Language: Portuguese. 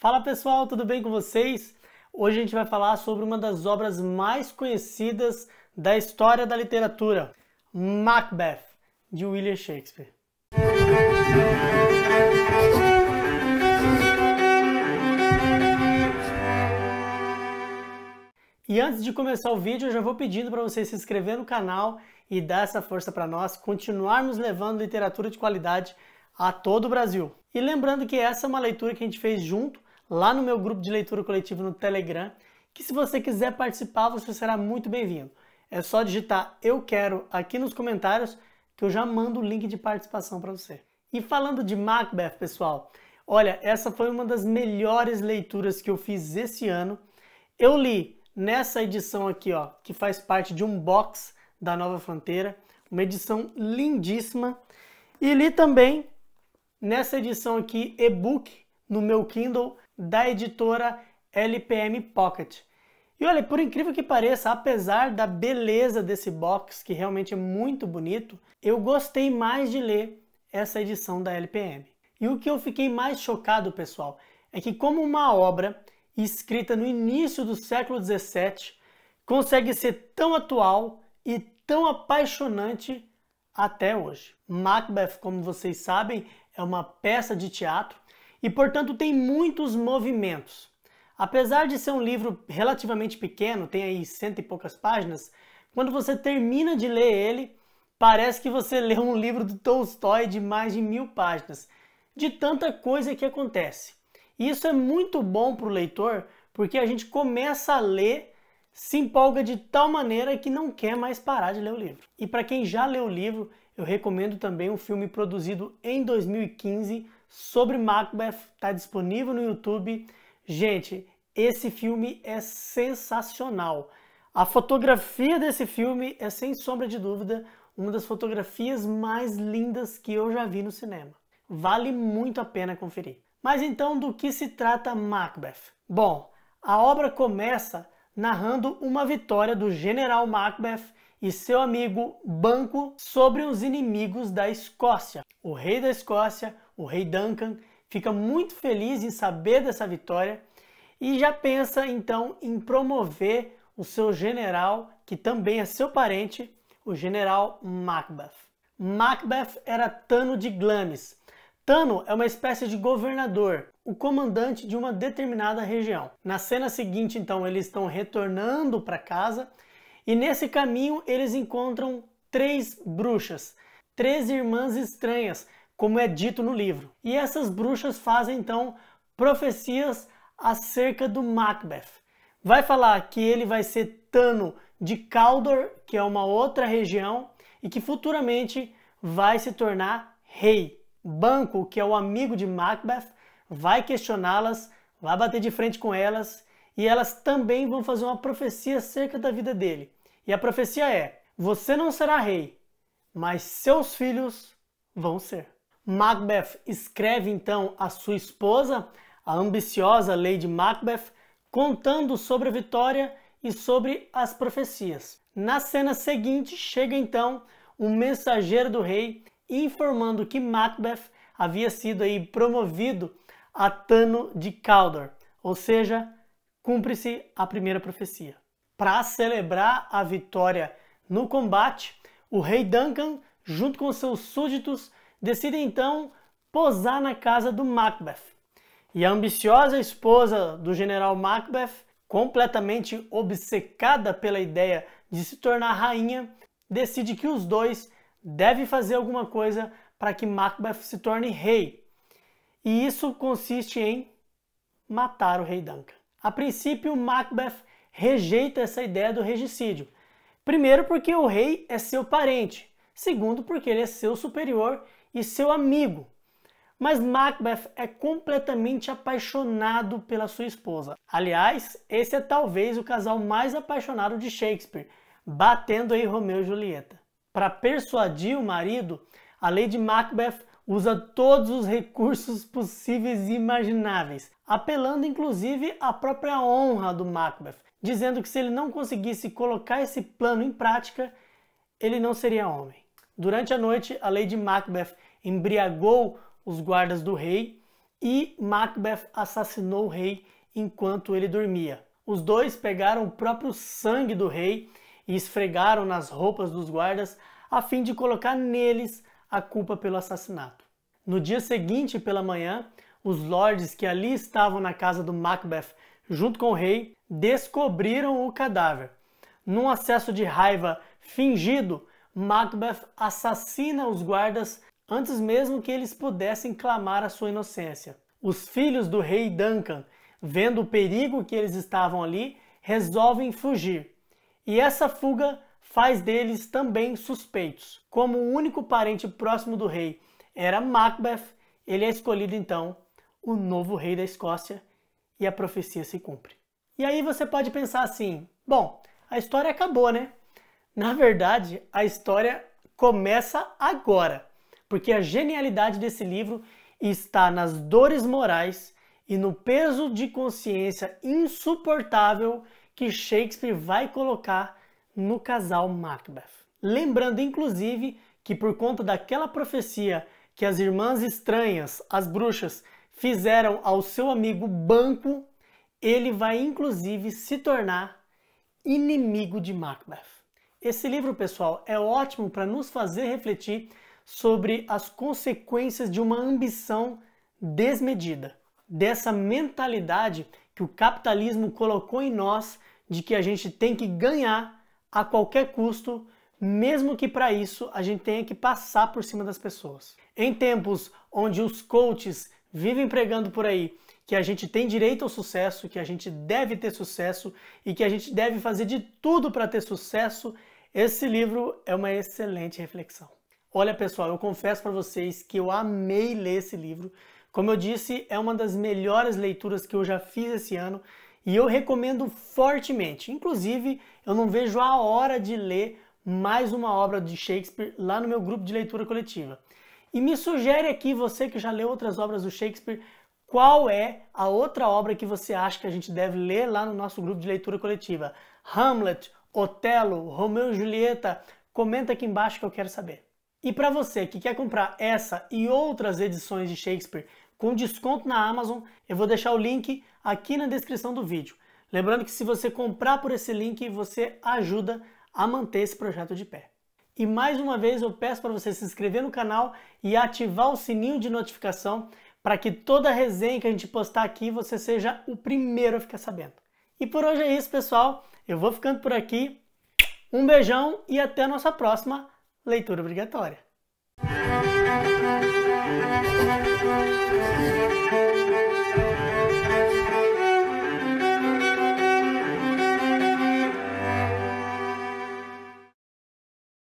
Fala pessoal, tudo bem com vocês? Hoje a gente vai falar sobre uma das obras mais conhecidas da história da literatura, Macbeth, de William Shakespeare. E antes de começar o vídeo, eu já vou pedindo para você se inscrever no canal e dar essa força para nós continuarmos levando literatura de qualidade a todo o Brasil. E lembrando que essa é uma leitura que a gente fez junto lá no meu grupo de leitura coletiva no Telegram, que se você quiser participar, você será muito bem-vindo. É só digitar eu quero aqui nos comentários que eu já mando o link de participação para você. E falando de Macbeth, pessoal, olha, essa foi uma das melhores leituras que eu fiz esse ano. Eu li nessa edição aqui, ó, que faz parte de um box da Nova Fronteira, uma edição lindíssima. E li também nessa edição aqui e-book no meu Kindle, da editora LPM Pocket. E olha, por incrível que pareça, apesar da beleza desse box, que realmente é muito bonito, eu gostei mais de ler essa edição da LPM. E o que eu fiquei mais chocado, pessoal, é que como uma obra escrita no início do século 17 consegue ser tão atual e tão apaixonante até hoje. Macbeth, como vocês sabem, é uma peça de teatro e, portanto, tem muitos movimentos. Apesar de ser um livro relativamente pequeno, tem aí cento e poucas páginas, quando você termina de ler ele, parece que você leu um livro do Tolstói de mais de mil páginas, de tanta coisa que acontece. E isso é muito bom para o leitor, porque a gente começa a ler, se empolga de tal maneira que não quer mais parar de ler o livro. E para quem já leu o livro, eu recomendo também um filme produzido em 2015 sobre Macbeth, está disponível no YouTube. Gente, esse filme é sensacional. A fotografia desse filme é, sem sombra de dúvida, uma das fotografias mais lindas que eu já vi no cinema. Vale muito a pena conferir. Mas então, do que se trata Macbeth? Bom, a obra começa narrando uma vitória do general Macbeth e seu amigo Banco sobre os inimigos da Escócia. O rei da Escócia, o rei Duncan fica muito feliz em saber dessa vitória e já pensa então em promover o seu general, que também é seu parente, o general Macbeth. Macbeth era Tano de Glamis. Tano é uma espécie de governador, o comandante de uma determinada região. Na cena seguinte, então, eles estão retornando para casa e nesse caminho eles encontram três bruxas, três irmãs estranhas como é dito no livro. E essas bruxas fazem então profecias acerca do Macbeth. Vai falar que ele vai ser Tano de Caldor, que é uma outra região, e que futuramente vai se tornar rei. Banco, que é o amigo de Macbeth, vai questioná-las, vai bater de frente com elas, e elas também vão fazer uma profecia acerca da vida dele. E a profecia é: você não será rei, mas seus filhos vão ser. Macbeth escreve então a sua esposa, a ambiciosa Lady Macbeth, contando sobre a vitória e sobre as profecias. Na cena seguinte, chega então um mensageiro do rei informando que Macbeth havia sido aí promovido a Tano de Caldor, ou seja, cumpre-se a primeira profecia. Para celebrar a vitória no combate, o rei Duncan, junto com seus súditos, decidem então posar na casa do Macbeth. E a ambiciosa esposa do general Macbeth, completamente obcecada pela ideia de se tornar rainha, decide que os dois devem fazer alguma coisa para que Macbeth se torne rei. E isso consiste em matar o rei Duncan. A princípio, Macbeth rejeita essa ideia do regicídio. Primeiro, porque o rei é seu parente. Segundo, porque ele é seu superior e seu amigo. Mas Macbeth é completamente apaixonado pela sua esposa. Aliás, esse é talvez o casal mais apaixonado de Shakespeare, batendo aí Romeu e Julieta. Para persuadir o marido, a Lady Macbeth usa todos os recursos possíveis e imagináveis, apelando inclusive à própria honra do Macbeth, dizendo que se ele não conseguisse colocar esse plano em prática, ele não seria homem. Durante a noite, a Lady Macbeth embriagou os guardas do rei e Macbeth assassinou o rei enquanto ele dormia. Os dois pegaram o próprio sangue do rei e esfregaram nas roupas dos guardas a fim de colocar neles a culpa pelo assassinato. No dia seguinte, pela manhã, os lords que ali estavam na casa do Macbeth, junto com o rei, descobriram o cadáver. Num acesso de raiva fingido, Macbeth assassina os guardas antes mesmo que eles pudessem clamar a sua inocência. Os filhos do rei Duncan, vendo o perigo que eles estavam ali, resolvem fugir. E essa fuga faz deles também suspeitos. Como o único parente próximo do rei era Macbeth, ele é escolhido então o novo rei da Escócia e a profecia se cumpre. E aí você pode pensar assim: bom, a história acabou, né? Na verdade, a história começa agora, porque a genialidade desse livro está nas dores morais e no peso de consciência insuportável que Shakespeare vai colocar no casal Macbeth. Lembrando, inclusive, que por conta daquela profecia que as irmãs estranhas, as bruxas, fizeram ao seu amigo Banco, ele vai inclusive se tornar inimigo de Macbeth. Esse livro, pessoal, é ótimo para nos fazer refletir sobre as consequências de uma ambição desmedida, dessa mentalidade que o capitalismo colocou em nós de que a gente tem que ganhar a qualquer custo, mesmo que para isso a gente tenha que passar por cima das pessoas. Em tempos onde os coaches vivem pregando por aí que a gente tem direito ao sucesso, que a gente deve ter sucesso e que a gente deve fazer de tudo para ter sucesso esse livro é uma excelente reflexão. Olha, pessoal, eu confesso para vocês que eu amei ler esse livro. Como eu disse, é uma das melhores leituras que eu já fiz esse ano e eu recomendo fortemente. Inclusive, eu não vejo a hora de ler mais uma obra de Shakespeare lá no meu grupo de leitura coletiva. E me sugere aqui, você que já leu outras obras do Shakespeare, qual é a outra obra que você acha que a gente deve ler lá no nosso grupo de leitura coletiva? Hamlet Otelo, Romeu e Julieta, comenta aqui embaixo que eu quero saber. E para você que quer comprar essa e outras edições de Shakespeare com desconto na Amazon, eu vou deixar o link aqui na descrição do vídeo. Lembrando que se você comprar por esse link, você ajuda a manter esse projeto de pé. E mais uma vez eu peço para você se inscrever no canal e ativar o sininho de notificação para que toda resenha que a gente postar aqui você seja o primeiro a ficar sabendo. E por hoje é isso, pessoal. Eu vou ficando por aqui. Um beijão e até a nossa próxima leitura obrigatória.